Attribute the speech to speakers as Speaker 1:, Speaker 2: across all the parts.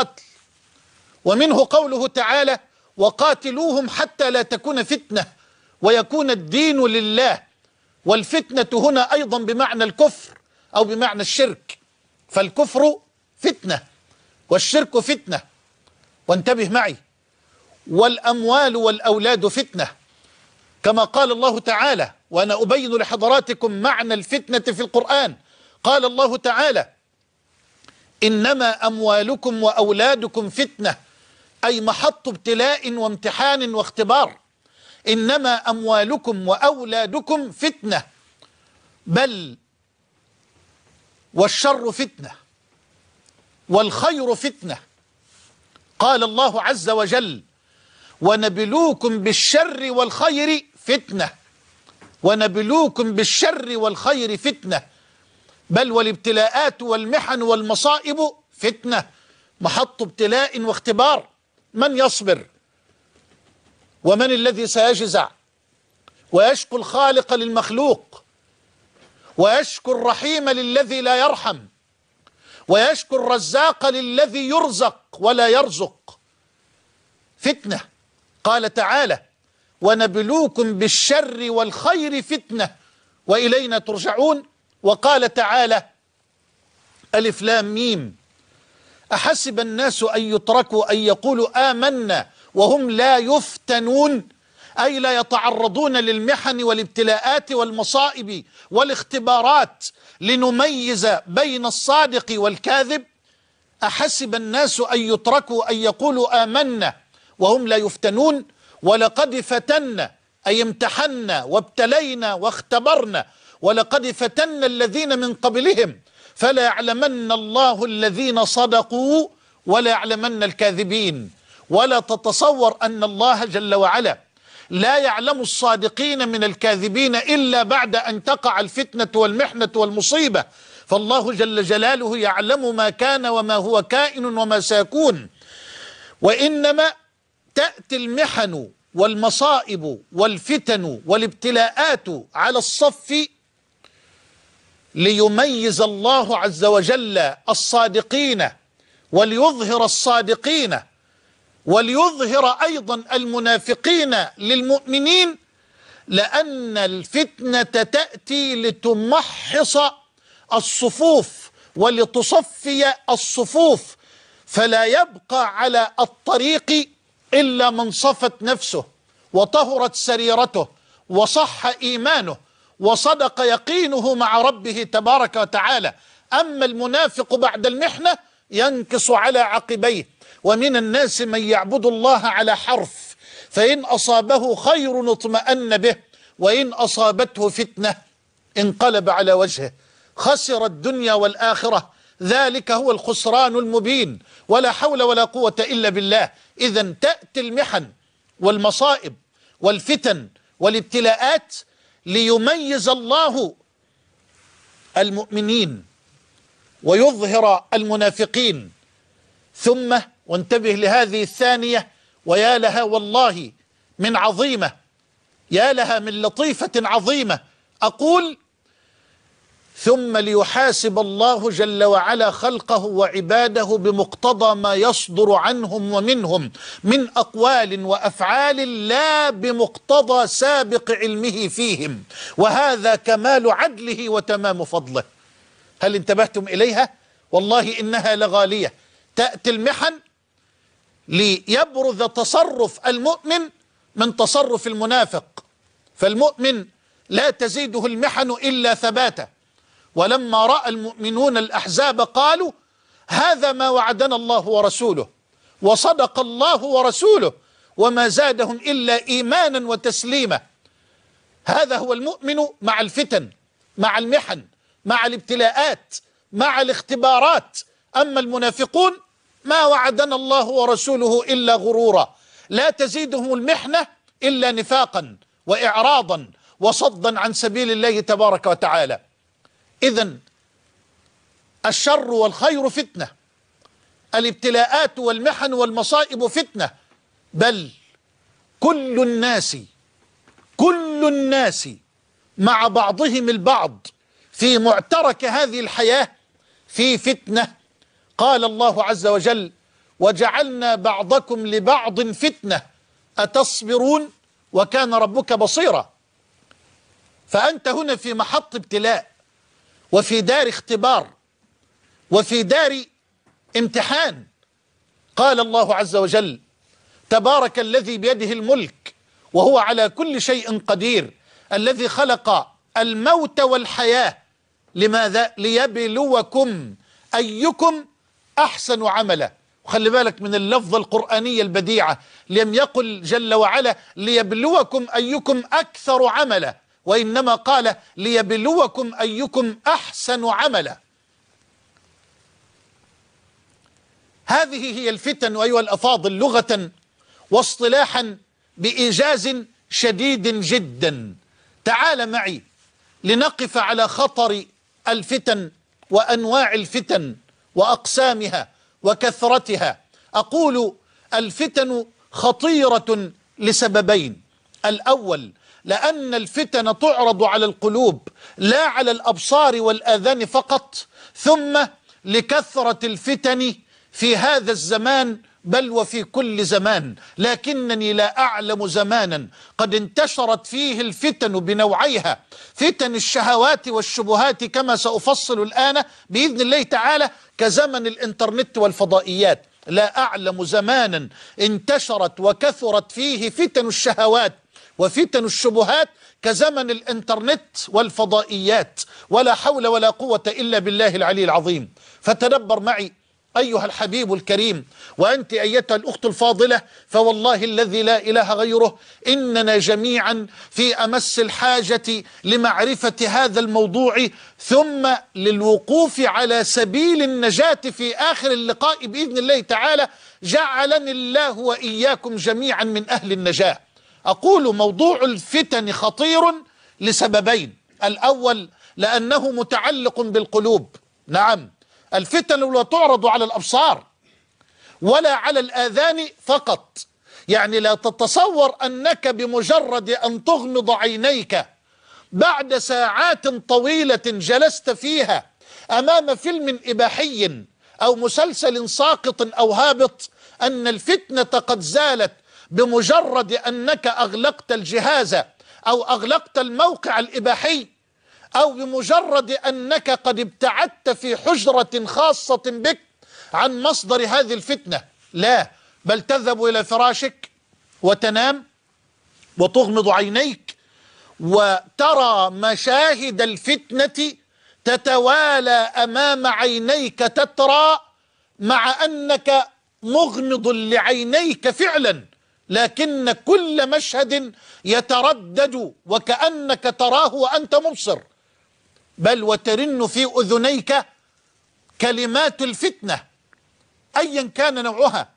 Speaker 1: القتل ومنه قوله تعالى وقاتلوهم حتى لا تكون فتنة ويكون الدين لله والفتنة هنا أيضا بمعنى الكفر أو بمعنى الشرك فالكفر فتنة والشرك فتنة وانتبه معي والأموال والأولاد فتنة كما قال الله تعالى وأنا أبين لحضراتكم معنى الفتنة في القرآن قال الله تعالى إنما أموالكم وأولادكم فتنة أي محط ابتلاء وامتحان واختبار إنما أموالكم وأولادكم فتنة بل والشر فتنة والخير فتنة قال الله عز وجل ونبلوكم بالشر والخير فتنة ونبلوكم بالشر والخير فتنة بل والابتلاءات والمحن والمصائب فتنة محط ابتلاء واختبار من يصبر ومن الذي سيجزع ويشكو الخالق للمخلوق ويشكو الرحيم للذي لا يرحم ويشكو الرزاق للذي يرزق ولا يرزق فتنة قال تعالى ونبلوكم بالشر والخير فتنة وإلينا ترجعون وقال تعالى ألف لام ميم أحسب الناس أن يتركوا أن يقولوا آمنا وهم لا يفتنون أي لا يتعرضون للمحن والابتلاءات والمصائب والاختبارات لنميز بين الصادق والكاذب أحسب الناس أن يتركوا أن يقولوا آمنا وهم لا يفتنون ولقد فتنا أي امتحنا وابتلينا واختبرنا ولقد فتنا الذين من قبلهم فلا يعلمن الله الذين صدقوا ولا يعلمن الكاذبين ولا تتصور أن الله جل وعلا لا يعلم الصادقين من الكاذبين إلا بعد أن تقع الفتنة والمحنة والمصيبة فالله جل جلاله يعلم ما كان وما هو كائن وما سيكون وإنما تأتي المحن والمصائب والفتن والابتلاءات على الصف ليميز الله عز وجل الصادقين وليظهر الصادقين وليظهر أيضا المنافقين للمؤمنين لأن الفتنة تأتي لتمحص الصفوف ولتصفي الصفوف فلا يبقى على الطريق إلا من صفت نفسه وطهرت سريرته وصح إيمانه وصدق يقينه مع ربه تبارك وتعالى أما المنافق بعد المحنة ينكص على عقبيه ومن الناس من يعبد الله على حرف فإن أصابه خير اطمأن به وإن أصابته فتنة انقلب على وجهه خسر الدنيا والآخرة ذلك هو الخسران المبين ولا حول ولا قوة إلا بالله إذا تأتي المحن والمصائب والفتن والابتلاءات ليميز الله المؤمنين ويظهر المنافقين ثم وانتبه لهذه الثانية ويا لها والله من عظيمة يا لها من لطيفة عظيمة أقول ثم ليحاسب الله جل وعلا خلقه وعباده بمقتضى ما يصدر عنهم ومنهم من اقوال وافعال لا بمقتضى سابق علمه فيهم وهذا كمال عدله وتمام فضله هل انتبهتم اليها والله انها لغاليه تاتي المحن ليبرز تصرف المؤمن من تصرف المنافق فالمؤمن لا تزيده المحن الا ثباته ولما راى المؤمنون الاحزاب قالوا هذا ما وعدنا الله ورسوله وصدق الله ورسوله وما زادهم الا ايمانا وتسليما هذا هو المؤمن مع الفتن مع المحن مع الابتلاءات مع الاختبارات اما المنافقون ما وعدنا الله ورسوله الا غرورا لا تزيدهم المحنه الا نفاقا واعراضا وصدا عن سبيل الله تبارك وتعالى إذا الشر والخير فتنة الابتلاءات والمحن والمصائب فتنة بل كل الناس كل الناس مع بعضهم البعض في معترك هذه الحياة في فتنة قال الله عز وجل وجعلنا بعضكم لبعض فتنة أتصبرون وكان ربك بصيرا فأنت هنا في محط ابتلاء وفي دار اختبار وفي دار امتحان قال الله عز وجل تبارك الذي بيده الملك وهو على كل شيء قدير الذي خلق الموت والحياة لماذا ليبلوكم أيكم أحسن عملا وخلي بالك من اللفظة القرآنية البديعة لم يقل جل وعلا ليبلوكم أيكم أكثر عملا وإنما قال ليبلوكم أيكم أحسن عملا هذه هي الفتن أيها الأفاضل لغة واصطلاحا بإيجاز شديد جدا تعال معي لنقف على خطر الفتن وأنواع الفتن وأقسامها وكثرتها أقول الفتن خطيرة لسببين الأول لأن الفتن تعرض على القلوب لا على الأبصار والآذان فقط ثم لكثرة الفتن في هذا الزمان بل وفي كل زمان لكنني لا أعلم زمانا قد انتشرت فيه الفتن بنوعيها فتن الشهوات والشبهات كما سأفصل الآن بإذن الله تعالى كزمن الإنترنت والفضائيات لا أعلم زمانا انتشرت وكثرت فيه فتن الشهوات وفتن الشبهات كزمن الانترنت والفضائيات ولا حول ولا قوة إلا بالله العلي العظيم فتدبر معي أيها الحبيب الكريم وأنت أيتها الأخت الفاضلة فوالله الذي لا إله غيره إننا جميعا في أمس الحاجة لمعرفة هذا الموضوع ثم للوقوف على سبيل النجاة في آخر اللقاء بإذن الله تعالى جعلني الله وإياكم جميعا من أهل النجاه أقول موضوع الفتن خطير لسببين الأول لأنه متعلق بالقلوب نعم الفتن لا تعرض على الأبصار ولا على الآذان فقط يعني لا تتصور أنك بمجرد أن تغمض عينيك بعد ساعات طويلة جلست فيها أمام فيلم إباحي أو مسلسل ساقط أو هابط أن الفتنة قد زالت بمجرد أنك أغلقت الجهاز أو أغلقت الموقع الإباحي أو بمجرد أنك قد ابتعدت في حجرة خاصة بك عن مصدر هذه الفتنة لا بل تذهب إلى فراشك وتنام وتغمض عينيك وترى مشاهد الفتنة تتوالى أمام عينيك تترى مع أنك مغمض لعينيك فعلا لكن كل مشهد يتردد وكأنك تراه وأنت مبصر بل وترن في أذنيك كلمات الفتنة أيا كان نوعها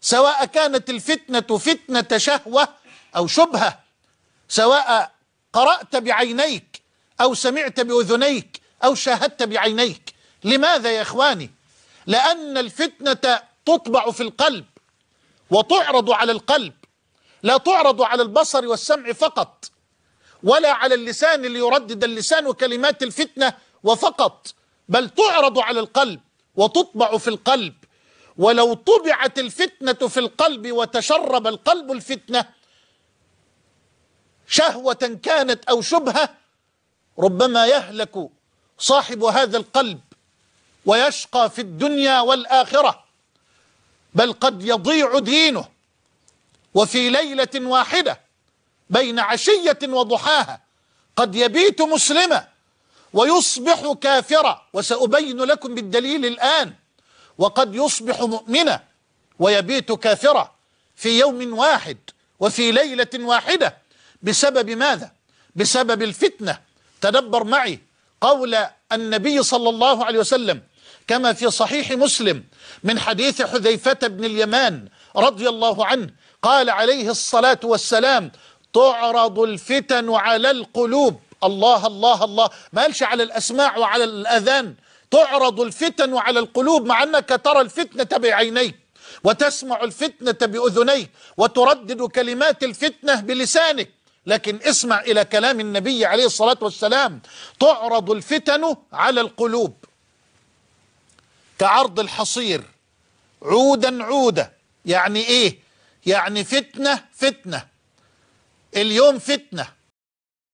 Speaker 1: سواء كانت الفتنة فتنة شهوة أو شبهة سواء قرأت بعينيك أو سمعت بأذنيك أو شاهدت بعينيك لماذا يا إخواني لأن الفتنة تطبع في القلب وتعرض على القلب لا تعرض على البصر والسمع فقط ولا على اللسان ليردد اللسان كلمات الفتنة وفقط بل تعرض على القلب وتطبع في القلب ولو طبعت الفتنة في القلب وتشرب القلب الفتنة شهوة كانت أو شبهة ربما يهلك صاحب هذا القلب ويشقى في الدنيا والآخرة بل قد يضيع دينه وفي ليلة واحدة بين عشية وضحاها قد يبيت مسلما ويصبح كافرا وسأبين لكم بالدليل الآن وقد يصبح مؤمنا ويبيت كافرا في يوم واحد وفي ليلة واحدة بسبب ماذا؟ بسبب الفتنة تدبر معي قول النبي صلى الله عليه وسلم كما في صحيح مسلم من حديث حذيفة بن اليمان رضي الله عنه قال عليه الصلاة والسلام تعرض الفتن على القلوب الله الله الله ما قالش على الأسماع وعلى الأذان تعرض الفتن على القلوب مع أنك ترى الفتنة بعينيك وتسمع الفتنة بأذنيك وتردد كلمات الفتنة بلسانك لكن اسمع إلى كلام النبي عليه الصلاة والسلام تعرض الفتن على القلوب كعرض الحصير عودا عودة يعني إيه يعني فتنة فتنة اليوم فتنة